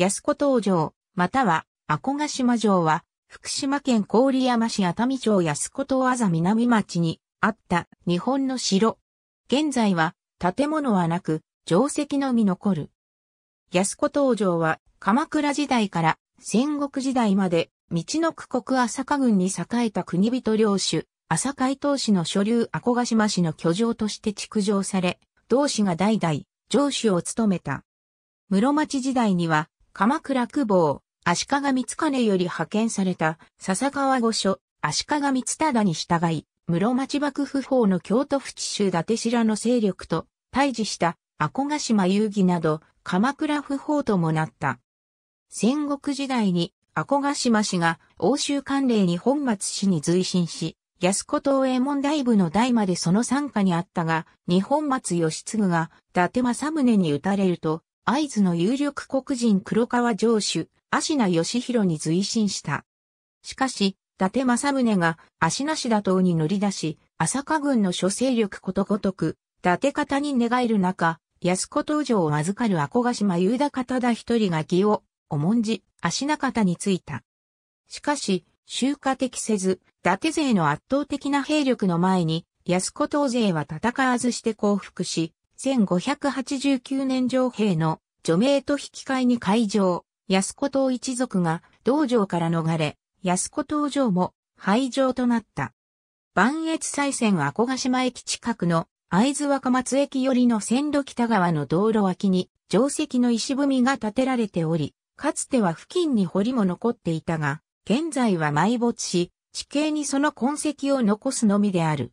安子東城、または、阿古ヶ島城は、福島県郡山市熱海町安子島あざ南町にあった日本の城。現在は、建物はなく、城跡のみ残る。安子東城は、鎌倉時代から戦国時代まで、道の区国朝霞郡に栄えた国人領主、朝海東市の所流阿古ヶ島市の居城として築城され、同氏が代々、城主を務めた。室町時代には、鎌倉久保、足利光兼より派遣された笹川御所、足利光忠に従い、室町幕府法の京都府地州伊達白の勢力と対峙した阿古ヶ島遊戯など鎌倉府法ともなった。戦国時代に阿古ヶ島氏が欧州関連に本松氏に随進し、安子東衛門大部の代までその参加にあったが、日本松義継が伊達政宗に打たれると、会津の有力黒人黒川城主、足名義弘に随身した。しかし、伊達政宗が足名氏打倒に乗り出し、朝霞軍の諸勢力ことごとく、伊達方に寝返る中、安子登場を預かる阿賀島雄田方だ一人が義を、重んじ、足名方についた。しかし、集荷的せず、伊達勢の圧倒的な兵力の前に、安子東勢は戦わずして降伏し、1589年上兵の除名と引き換えに会場、安子島一族が道場から逃れ、安子島城も廃城となった。万越再線阿古島駅近くの会津若松駅寄りの線路北側の道路脇に定石の石踏みが建てられており、かつては付近に堀も残っていたが、現在は埋没し、地形にその痕跡を残すのみである。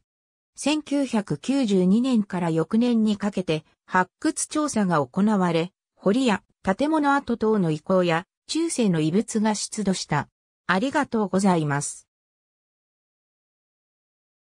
1992年から翌年にかけて発掘調査が行われ、堀や建物跡等の遺構や中世の遺物が出土した。ありがとうございます。